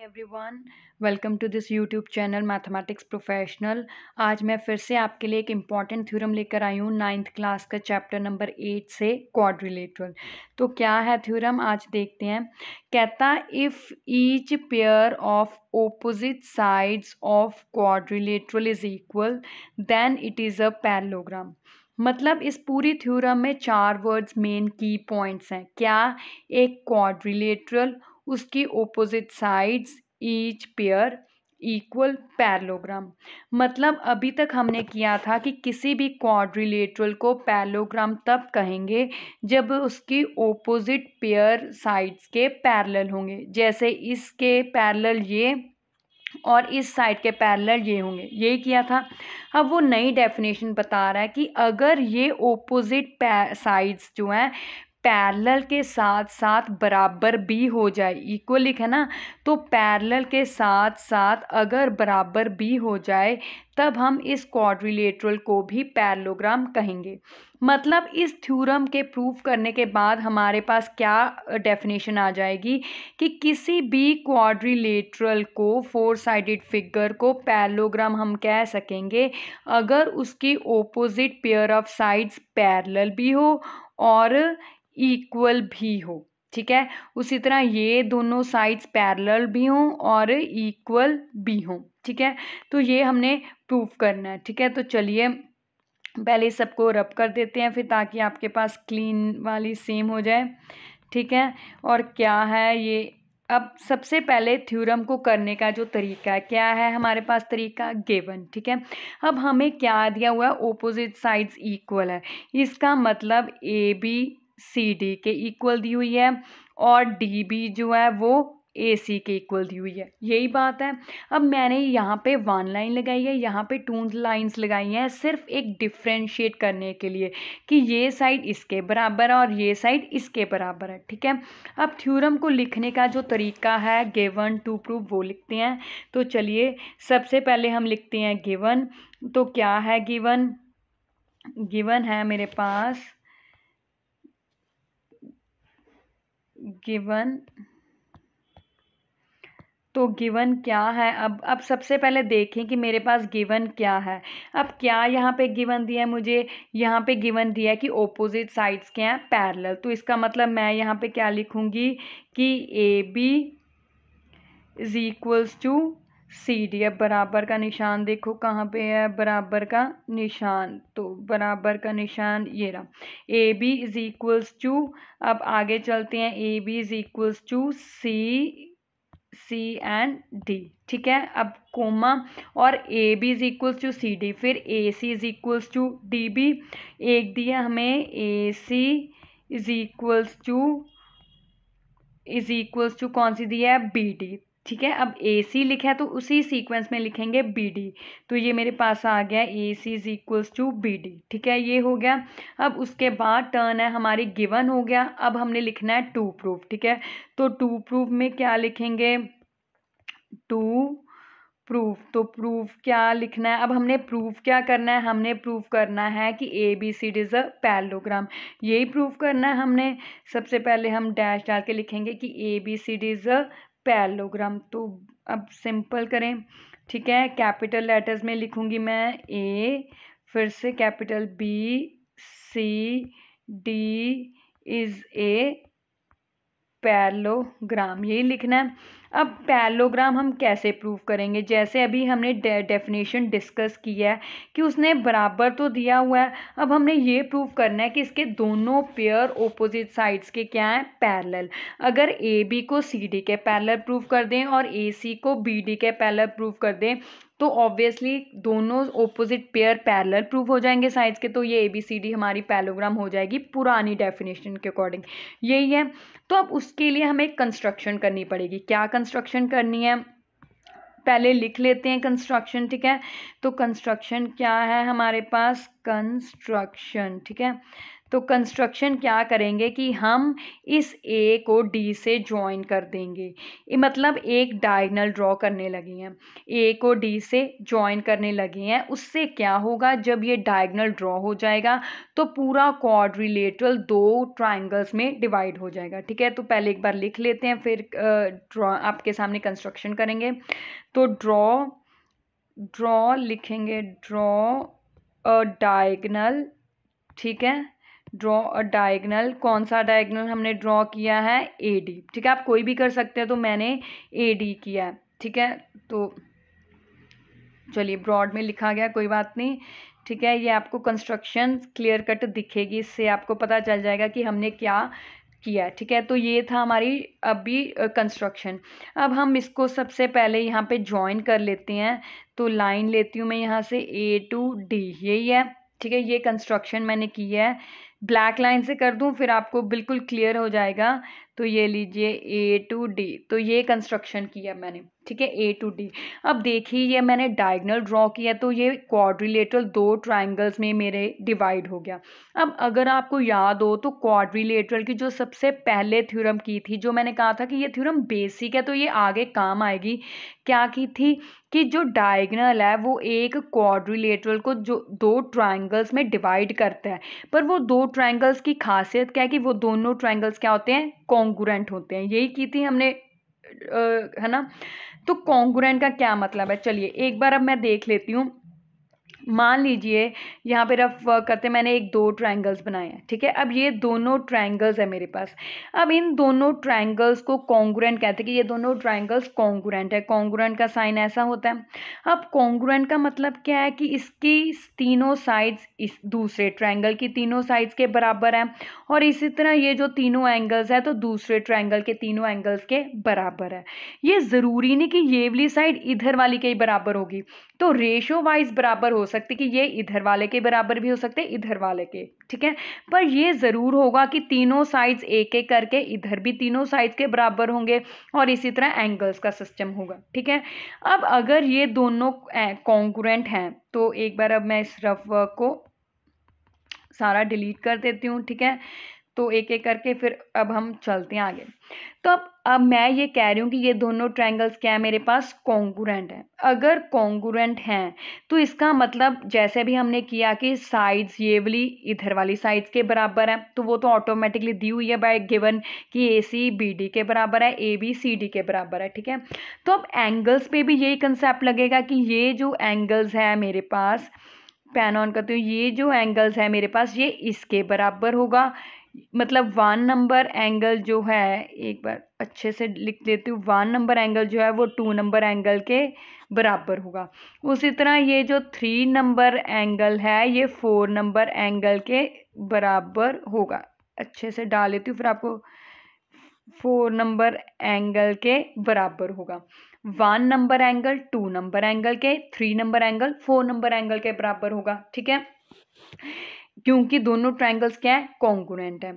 morning one welcome to this YouTube channel mathematics professional आज मैं फिर से आपके लिए एक इम्पॉर्टेंट थ्योरम लेकर आई हूँ नाइन्थ क्लास का चैप्टर नंबर एट से रिलेटेड तो क्या है थ्योरम आज देखते हैं कहता if each pair of sides of quadrilateral is equal then it is a parallelogram मतलब इस पूरी थ्योरम में चार वर्ड्स मेन की पॉइंट्स हैं क्या एक क्वाड्रिलेटरल उसकी opposite sides each pair equal parallelogram मतलब अभी तक हमने किया था कि किसी भी क्वाड्रिलेटरल को पैरलोग्राम तब कहेंगे जब उसकी ओपोजिट पेयर साइड्स के पैरेलल होंगे जैसे इसके पैरेलल ये और इस साइड के पैरेलल ये होंगे ये किया था अब वो नई डेफिनेशन बता रहा है कि अगर ये ओपोजिट साइड्स जो हैं पैरल के साथ साथ बराबर भी हो जाए इक्वल है ना तो पैरल के साथ साथ अगर बराबर भी हो जाए तब हम इस क्वाड्रिलेटरल को भी पैरलोग्राम कहेंगे मतलब इस थ्योरम के प्रूफ करने के बाद हमारे पास क्या डेफिनेशन आ जाएगी कि किसी भी क्वाड्रिलेटरल को फोर साइडेड फिगर को पैरलोग्राम हम कह सकेंगे अगर उसकी opposite pair of sides parallel भी हो और इक्वल भी हो ठीक है उसी तरह ये दोनों साइड्स पैरेलल भी हों और इक्वल भी हों ठीक है तो ये हमने प्रूफ करना है ठीक है तो चलिए पहले सबको रब कर देते हैं फिर ताकि आपके पास क्लीन वाली सेम हो जाए ठीक है और क्या है ये अब सबसे पहले थ्योरम को करने का जो तरीका है क्या है हमारे पास तरीका गेवन ठीक है अब हमें क्या दिया हुआ है ओपोजिट साइड्स इक्वल है इसका मतलब ए बी सी डी के इक्वल दी हुई है और डी बी जो है वो ए सी के इक्वल दी हुई है यही बात है अब मैंने यहाँ पे वन लाइन लगाई है यहाँ पे टू लाइंस लगाई हैं सिर्फ एक डिफ्रेंशिएट करने के लिए कि ये साइड इसके बराबर है और ये साइड इसके बराबर है ठीक है अब थ्योरम को लिखने का जो तरीका है गेवन टू प्रूफ वो लिखते हैं तो चलिए सबसे पहले हम लिखते हैं गिवन तो क्या है गिवन गिवन है मेरे पास गिवन तो गिवन क्या है अब अब सबसे पहले देखें कि मेरे पास गिवन क्या है अब क्या यहाँ पे गिवन दिया है मुझे यहाँ पे गिवन दिया है कि ओपोजिट साइड्स के हैं पैरेलल तो इसका मतलब मैं यहाँ पे क्या लिखूँगी कि A B is equals to C D अब बराबर का निशान देखो कहाँ पे है बराबर का निशान तो बराबर का निशान ये रहा A B is equals to अब आगे चलते हैं A B is equals to C C and D ठीक है अब कोमा और A B is equals to C D फिर A C is equals to D B एक दिया हमें A C is equals to is equals to कौन सी दी है बी डी ठीक है अब ए सी लिखा है तो उसी सीक्वेंस में लिखेंगे बी डी तो ये मेरे पास आ गया A C is equals to B D ठीक है ये हो गया अब उसके बाद टर्न है हमारी गिवन हो गया अब हमने लिखना है टू प्रूफ ठीक है तो टू प्रूफ में क्या लिखेंगे टू प्रूफ तो प्रूफ क्या लिखना है अब हमने प्रूफ क्या करना है हमने प्रूफ करना है कि A B C D is a parallelogram यही प्रूफ करना है हमने सबसे पहले हम डैश डाल के लिखेंगे कि A B C D is a parallelogram तो अब सिंपल करें ठीक है कैपिटल लेटर्स में लिखूँगी मैं ए फिर से capital B C D is a parallelogram यही लिखना है अब पैलोग्राम हम कैसे प्रूव करेंगे जैसे अभी हमने डेफिनेशन डिस्कस किया है कि उसने बराबर तो दिया हुआ है अब हमने ये प्रूव करना है कि इसके दोनों पेयर ओपोजिट साइड्स के क्या हैं पैरेलल अगर ए बी को सी डी के पैरेलल प्रूव कर दें और ए सी को बी डी के पैरेलल प्रूव कर दें तो ऑब्वियसली दोनों ओपोजिट पेयर पैरेलल प्रूव हो जाएंगे साइड्स के तो ये ए बी सी डी हमारी पैलोग्राम हो जाएगी पुरानी डेफिनेशन के अकॉर्डिंग यही है तो अब उसके लिए हमें कंस्ट्रक्शन करनी पड़ेगी क्या कर कंस्ट्रक्शन करनी है पहले लिख लेते हैं कंस्ट्रक्शन ठीक है तो कंस्ट्रक्शन क्या है हमारे पास कंस्ट्रक्शन ठीक है तो कंस्ट्रक्शन क्या करेंगे कि हम इस ए को डी से ज्वाइन कर देंगे मतलब एक डायगनल ड्रॉ करने लगे हैं ए को डी से ज्वाइन करने लगे हैं उससे क्या होगा जब ये डायगनल ड्रॉ हो जाएगा तो पूरा क्वाड्रिलेटरल दो ट्राइंगल्स में डिवाइड हो जाएगा ठीक है तो पहले एक बार लिख लेते हैं फिर ड्रॉ आपके सामने कंस्ट्रक्शन करेंगे तो ड्रॉ ड्रॉ लिखेंगे ड्रॉ डायगनल ठीक है ड्रॉ डायगनल कौन सा डायगनल हमने ड्रॉ किया है ए डी ठीक है आप कोई भी कर सकते हैं तो मैंने ए डी किया है ठीक है तो चलिए ब्रॉड में लिखा गया कोई बात नहीं ठीक है ये आपको कंस्ट्रक्शन क्लियर कट दिखेगी इससे आपको पता चल जाएगा कि हमने क्या किया है ठीक है तो ये था हमारी अभी कंस्ट्रक्शन अब हम इसको सबसे पहले यहाँ पे ज्वाइन कर लेते हैं तो लाइन लेती हूँ मैं यहाँ से ए टू डी यही है ठीक है ये कंस्ट्रक्शन मैंने की है ब्लैक लाइन से कर दूँ फिर आपको बिल्कुल क्लियर हो जाएगा तो ये लीजिए ए टू डी तो ये कंस्ट्रक्शन किया मैंने ठीक है ए टू डी अब देखिए ये मैंने डायगनल ड्रॉ किया तो ये क्वाड्रिलेटरल दो ट्राइंगल्स में मेरे डिवाइड हो गया अब अगर आपको याद हो तो क्वाड्रिलेटरल की जो सबसे पहले थ्योरम की थी जो मैंने कहा था कि ये थ्योरम बेसिक है तो ये आगे काम आएगी क्या की थी कि जो डायगनल है वो एक क्वाड्रिलेटरल को जो दो ट्राइंगल्स में डिवाइड करता है पर वो दो ट्राइंगल्स की खासियत क्या है कि वो दोनों ट्राइंगल्स क्या होते हैं कॉन्ग्रेंट होते हैं यही की थी हमने है ना तो कॉन्ग्रेंट का क्या मतलब है चलिए एक बार अब मैं देख लेती हूँ मान लीजिए यहाँ पर रफ वर्क करते मैंने एक दो ट्रायंगल्स बनाए हैं ठीक है अब ये दोनों ट्रायंगल्स है मेरे पास अब इन दोनों ट्रायंगल्स को कॉन्ग्रेंट कहते हैं कि ये दोनों ट्रायंगल्स कॉन्ग्रेंट है कॉन्ग्रेंट का साइन ऐसा होता है अब कॉन्ग्रेंट का मतलब क्या है कि इसकी तीनों साइड्स इस दूसरे ट्राइंगल की तीनों साइड्स के बराबर हैं और इसी तरह ये जो तीनों एंगल्स है तो दूसरे ट्राइंगल के तीनों एंगल्स के बराबर है ये ज़रूरी नहीं कि ये वाली साइड इधर वाली के बराबर होगी तो रेशो वाइज बराबर हो सकता सकते कि ये इधर वाले के बराबर भी हो सकते इधर वाले के ठीक है पर ये ज़रूर होगा कि तीनों साइड्स एक एक करके इधर भी तीनों साइड्स के बराबर होंगे और इसी तरह एंगल्स का सिस्टम होगा ठीक है अब अगर ये दोनों कॉन्ग्रेंट हैं तो एक बार अब मैं इस रफ वर्क को सारा डिलीट कर देती हूँ ठीक है तो एक एक करके फिर अब हम चलते हैं आगे तो अब अब मैं ये कह रही हूँ कि ये दोनों ट्रायंगल्स क्या है मेरे पास कॉन्गुरेंट है अगर कॉन्गुरेंट हैं तो इसका मतलब जैसे भी हमने किया कि साइड्स ये वाली इधर वाली साइड्स तो तो के बराबर है तो वो तो ऑटोमेटिकली दी हुई है बाय गिवन कि ए सी बी डी के बराबर है ए बी सी डी के बराबर है ठीक है तो अब एंगल्स पर भी यही कंसेप्ट लगेगा कि ये जो एंगल्स हैं मेरे पास पैन ऑन करती हूँ ये जो एंगल्स हैं मेरे पास ये इसके बराबर होगा मतलब वन नंबर एंगल जो है एक बार अच्छे से लिख देती हूँ वन नंबर एंगल जो है वो टू नंबर एंगल के बराबर होगा उसी तरह ये जो थ्री नंबर एंगल है ये फोर नंबर एंगल के बराबर होगा अच्छे से डाल लेती हूँ फिर आपको फोर नंबर एंगल के बराबर होगा one number angle two number angle के three number angle four number angle के बराबर होगा ठीक है क्योंकि दोनों ट्राइंगल्स क्या है कॉन्ग्रुएंट है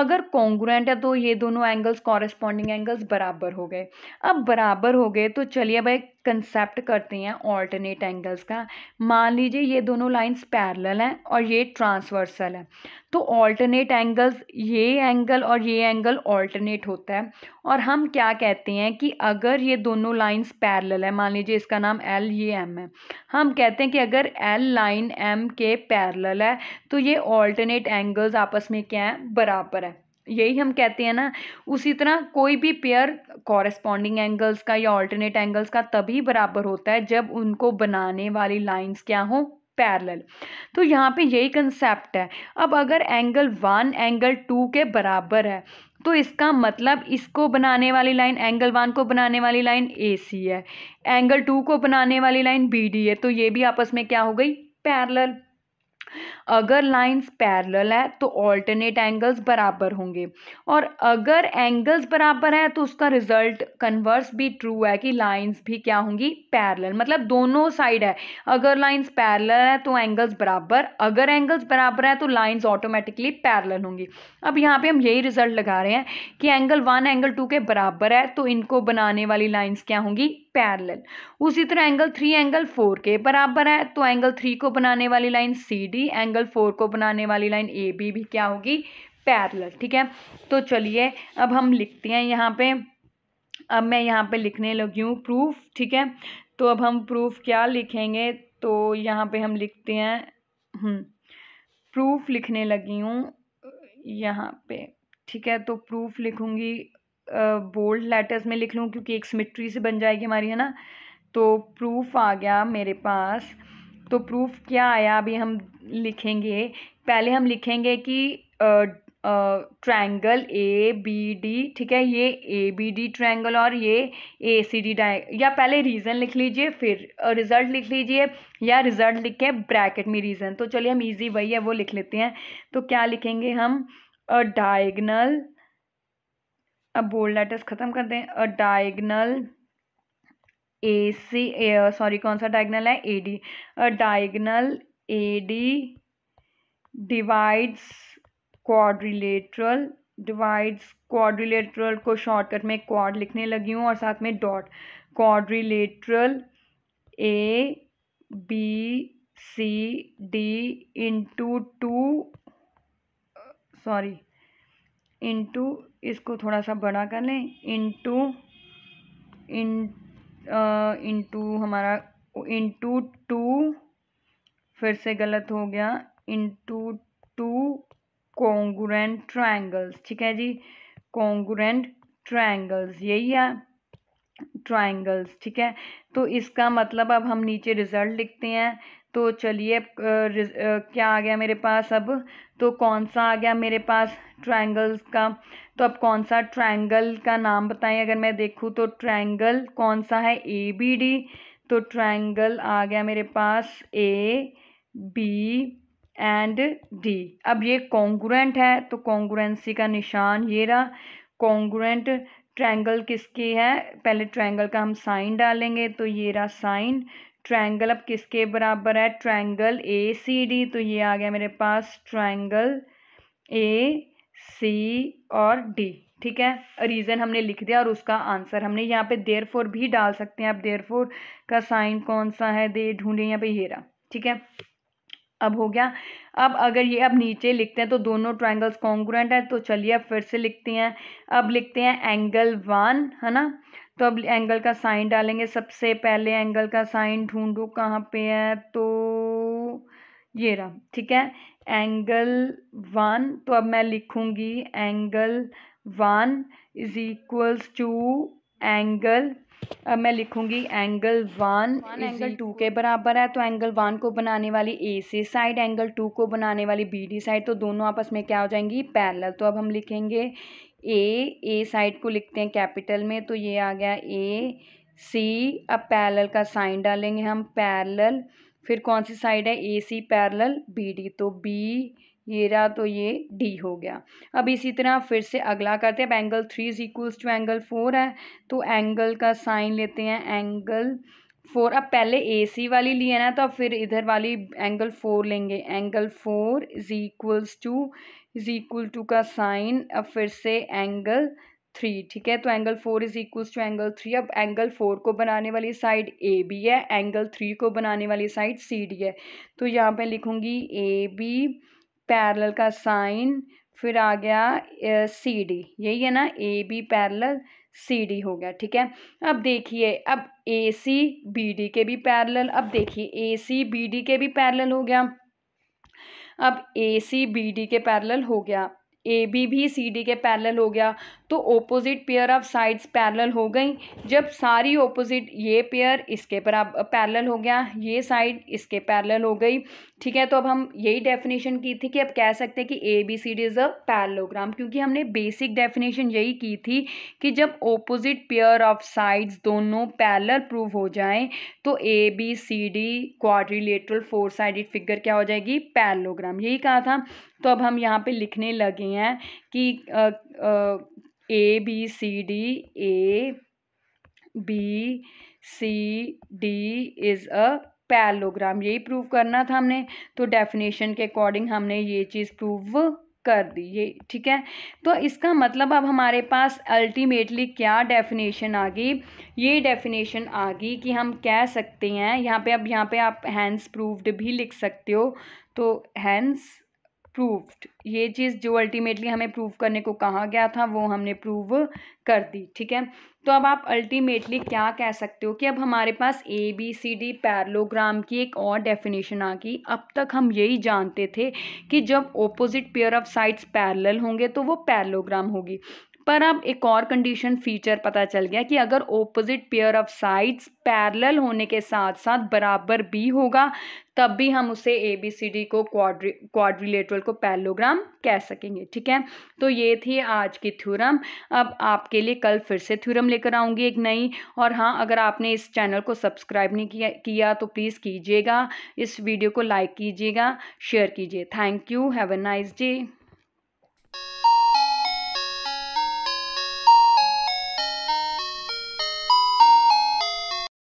अगर कॉन्ग्रुएंट है तो ये दोनों एंगल्स कॉरेस्पॉन्डिंग एंगल्स बराबर हो गए अब बराबर हो गए तो चलिए अब एक कंसेप्ट करते हैं ऑल्टरनेट एंगल्स का मान लीजिए ये दोनों लाइंस पैरेलल हैं और ये ट्रांसवर्सल है तो ऑल्टरनेट एंगल्स ये एंगल और ये एंगल ऑल्टरनेट होता है और हम क्या कहते हैं कि अगर ये दोनों लाइंस पैरेलल है मान लीजिए इसका नाम एल ये एम है हम कहते हैं कि अगर एल लाइन एम के पैरेलल है तो ये ऑल्टरनेट एंगल्स आपस में क्या है बराबर है यही हम कहते हैं ना उसी तरह कोई भी पेयर कॉरेस्पॉन्डिंग एंगल्स का या ऑल्टरनेट एंगल्स का तभी बराबर होता है जब उनको बनाने वाली लाइंस क्या हो पैरेलल तो यहाँ पे यही कंसेप्ट है अब अगर एंगल वन एंगल टू के बराबर है तो इसका मतलब इसको बनाने वाली लाइन एंगल वन को बनाने वाली लाइन ए सी है एंगल टू को बनाने वाली लाइन बी डी है तो ये भी आपस में क्या हो गई पैरेलल अगर लाइंस पैरेलल है तो ऑल्टरनेट एंगल्स बराबर होंगे और अगर एंगल्स बराबर है तो उसका रिजल्ट कन्वर्स भी ट्रू है कि लाइंस भी क्या होंगी पैरेलल मतलब दोनों साइड है अगर लाइंस पैरेलल है तो एंगल्स बराबर अगर एंगल्स बराबर है तो लाइंस ऑटोमेटिकली पैरेलल होंगी अब यहाँ पे हम यही रिजल्ट लगा रहे हैं कि एंगल वन एंगल टू के बराबर है तो इनको बनाने वाली लाइन्स क्या होंगी पैरेलल उसी तरह एंगल थ्री एंगल फोर के बराबर है तो एंगल थ्री को बनाने वाली line C D angle triangle four को बनाने वाली लाइन ए बी भी क्या होगी पैरल ठीक है तो चलिए अब हम लिखते हैं यहाँ पे अब मैं यहाँ पे लिखने लगी हूँ प्रूफ ठीक है तो अब हम प्रूफ क्या लिखेंगे तो यहाँ पे हम लिखते हैं प्रूफ हम्म, लिखने लगी हूँ यहाँ पे ठीक है तो प्रूफ लिखूँगी बोल्ड लेटर्स में लिख लूँ क्योंकि एक सिमिट्री से बन जाएगी हमारी है ना तो प्रूफ आ गया मेरे पास तो प्रूफ क्या आया अभी हम लिखेंगे पहले हम लिखेंगे कि ट्रायंगल ए बी डी ठीक है ये ए बी डी ट्रायंगल और ये ए सी डी या पहले रीज़न लिख लीजिए फिर रिज़ल्ट लिख लीजिए या रिज़ल्ट लिख के ब्रैकेट में रीज़न तो चलिए हम इजी वही है वो लिख लेते हैं तो क्या लिखेंगे हम डायगनल अब बोल्ड लेटर्स ख़त्म कर दें अ डायगनल ए सी सॉरी कौन सा डायगनल है A D diagonal A D divides quadrilateral divides quadrilateral को शॉर्टकट में क्वाड लिखने लगी हूँ और साथ में dot quadrilateral A B C D into two sorry into इसको थोड़ा सा बड़ा कर लें इंटू इन इंटू हमारा इंटू टू फिर से गलत हो गया इंटू टू कॉन्गुरेंट ट्राइंगल्स ठीक है जी कॉन्गुरेंट ट्राइंगल्स यही है ट्राइंगल्स ठीक है तो इसका मतलब अब हम नीचे रिजल्ट लिखते हैं तो चलिए अब क्या आ गया मेरे पास अब तो कौन सा आ गया मेरे पास ट्रायंगल्स का तो अब कौन सा ट्रायंगल का नाम बताएं अगर मैं देखूँ तो ट्रायंगल कौन सा है ए बी डी तो ट्रायंगल आ गया मेरे पास ए बी एंड डी अब ये कॉन्ग्रेंट है तो कॉन्ग्रेंसी का निशान ये रहा कॉन्ग्रेंट ट्रायंगल किसकी है पहले ट्रायंगल का हम साइन डालेंगे तो ये रहा साइन ट्रायंगल अब किसके बराबर है ट्रायंगल ए सी डी तो ये आ गया मेरे पास ट्रायंगल ए सी और डी ठीक है रीज़न हमने लिख दिया और उसका आंसर हमने यहाँ पे देर फोर भी डाल सकते हैं आप देर फोर का साइन कौन सा है दे ढूंढे यहाँ पे ये रहा ठीक है अब हो गया अब अगर ये अब नीचे लिखते हैं तो दोनों ट्राइंगल्स कॉन्ग्रेंट हैं तो चलिए अब फिर से लिखते हैं अब लिखते हैं एंगल वन है ना तो अब एंगल का साइन डालेंगे सबसे पहले एंगल का साइन ढूंढो कहाँ पे है तो ये रहा ठीक है एंगल वन तो अब मैं लिखूँगी angle one is equals to angle अब मैं लिखूँगी एंगल वन एंगल टू के बराबर है तो एंगल वन को बनाने वाली A C side angle two को बनाने वाली बी डी साइड तो दोनों आपस में क्या हो जाएंगी पैरल तो अब हम लिखेंगे ए ए साइड को लिखते हैं कैपिटल में तो ये आ गया ए सी अब पैरल का साइन डालेंगे हम पैरल फिर कौन सी साइड है A C parallel B D तो बी ये रहा तो ये डी हो गया अब इसी तरह फिर से अगला करते हैं अब angle three is equals to angle four है तो एंगल का साइन लेते हैं एंगल फोर अब पहले ए सी वाली लिए ना तो अब फिर इधर वाली एंगल फोर लेंगे angle four is equals to is equal to का साइन अब फिर से एंगल थ्री ठीक है तो angle four is equals to angle three अब एंगल फोर को बनाने वाली साइड ए बी है एंगल थ्री को बनाने वाली साइड सी डी है तो यहाँ पे लिखूँगी ए बी पैरल का साइन फिर आ गया सी डी यही है ना A B parallel C D हो गया ठीक है अब देखिए अब ए सी बी डी के भी पैरल अब देखिए ए सी बी डी के भी पैरल हो गया अब ए सी बी डी के पैरल हो गया ए बी भी सी डी के पैरेलल हो गया तो opposite pair of sides parallel हो गई जब सारी ओपोजिट ये पेयर इसके पर आप पैरेलल हो गया ये साइड इसके पैरेलल हो गई ठीक है तो अब हम यही डेफिनेशन की थी कि अब कह सकते हैं कि A B C D is a parallelogram क्योंकि हमने बेसिक डेफिनेशन यही की थी कि जब ओपोजिट पेयर ऑफ साइड्स दोनों पैरेलल प्रूव हो जाएं तो A B C D quadrilateral four sided figure क्या हो जाएगी पैरेलोग्राम यही कहा था तो अब हम यहाँ पे लिखने लगे करनी है कि A B C D A B C D is a parallelogram यही प्रूव करना था हमने तो डेफिनेशन के अकॉर्डिंग हमने ये चीज़ प्रूव कर दी ये ठीक है तो इसका मतलब अब हमारे पास अल्टीमेटली क्या डेफिनेशन आ गई ये डेफिनेशन आ गई कि हम कह सकते हैं यहाँ पे अब यहाँ पे आप हैंस प्रूव्ड भी लिख सकते हो तो हैंस प्रूव्ड ये चीज़ जो अल्टीमेटली हमें प्रूव करने को कहा गया था वो हमने प्रूव कर दी ठीक है तो अब आप अल्टीमेटली क्या कह सकते हो कि अब हमारे पास A B C D parallelogram की एक और डेफिनेशन आ गई अब तक हम यही जानते थे कि जब opposite pair of sides parallel होंगे तो वो पैरलोग्राम होगी पर अब एक और कंडीशन फीचर पता चल गया कि अगर opposite pair of sides parallel होने के साथ साथ बराबर भी होगा तब भी हम उसे ए बी सी डी को क्वाड्री क्वाड्रिलेटरल को पैलोग्राम कह सकेंगे ठीक है तो ये थी आज की थ्योरम अब आपके लिए कल फिर से थ्योरम लेकर आऊँगी एक नई और हाँ अगर आपने इस चैनल को सब्सक्राइब नहीं किया, किया तो प्लीज़ कीजिएगा इस वीडियो को लाइक कीजिएगा शेयर कीजिए thank you have a nice day